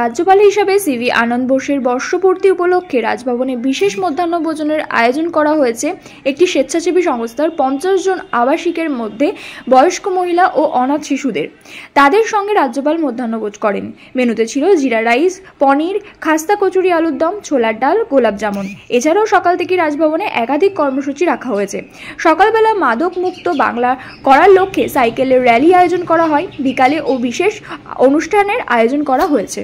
রাজ্যপাল হিসাবে সিভি আনন্দ বোসের বর্ষপূর্তি উপলক্ষে রাজভবনে বিশেষ মধ্যাহ্ন ভোজনের আয়োজন করা হয়েছে একটি স্বেচ্ছাসেবী সংস্থার পঞ্চাশ জন আবাসিকের মধ্যে বয়স্ক মহিলা ও অনাথ শিশুদের তাদের সঙ্গে রাজ্যপাল মধ্যাহ্নভোজ করেন মেনুতে ছিল জিরা রাইস পনির খাস্তা কচুরি আলুর দম ছোলার ডাল গোলাপ জামুন এছাড়াও সকাল থেকে রাজভবনে একাধিক কর্মসূচি রাখা হয়েছে সকালবেলা মাদক মুক্ত বাংলা করার লক্ষ্যে সাইকেলের র্যালি আয়োজন করা হয় বিকালে ও বিশেষ অনুষ্ঠানের আয়োজন করা হয়েছে